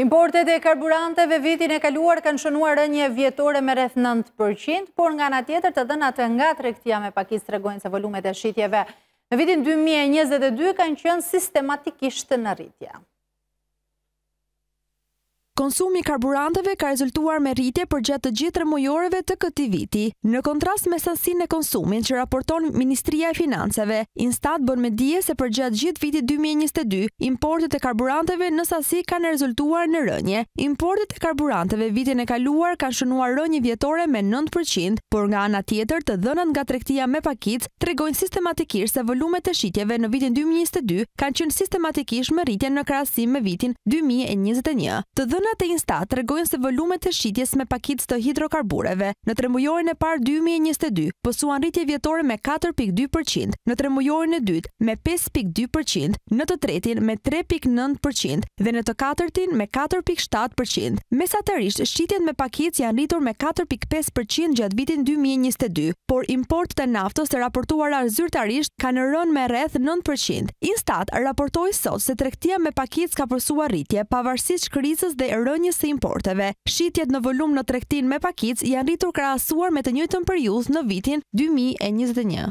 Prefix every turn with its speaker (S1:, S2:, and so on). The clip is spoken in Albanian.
S1: Importet e karburanteve vitin e kaluar kanë shënuar rënje vjetore me rreth 9%, por nga nga tjetër të dëna të nga të rektia me pakis të regojnë se volumet e shqitjeve. Në vitin 2022 kanë qënë sistematikisht në rritja.
S2: Konsumi i karburanteve ka rezultuar me rritje për gjatë të gjithë rëmujoreve të këti viti. Në kontrast me sasin e konsumin që raporton Ministria e Financeve, instat bën me dje se për gjatë gjithë viti 2022, importet e karburanteve në sasi kanë rezultuar në rënje. Importet e karburanteve vitin e kaluar kanë shënuar rënje vjetore me 9%, por nga ana tjetër të dhënat nga tregtia me pakicë tregojnë sistematikisht se volumet e shitjeve në vitin 2022 kanë qenë sistematikisht më rritje në krahasim me vitin 2021. Të Data të Insta të regojnë se volumet të shqitjes me pakit të hidrokarbureve në tremujorin e par 2022 posuan rritje vjetore me 4.2%, në tremujorin e dytë me 5.2%, në të tretin me 3.9% dhe në të katërtin me 4.7%. Mesatërisht, shqitjet me pakit janë rritur me 4.5% gjatë vitin 2022, por import të naftos të raportuar arzyrtarisht ka në rën me rreth 9%. Instat raportoj sot se trektia me pakit ka pësuar rritje pavarësisht krizës dhe rënjës së importeve. Shitjet në volum në trektin me pakic janë rritur krahasuar me të njëjtën periudhë në vitin 2021.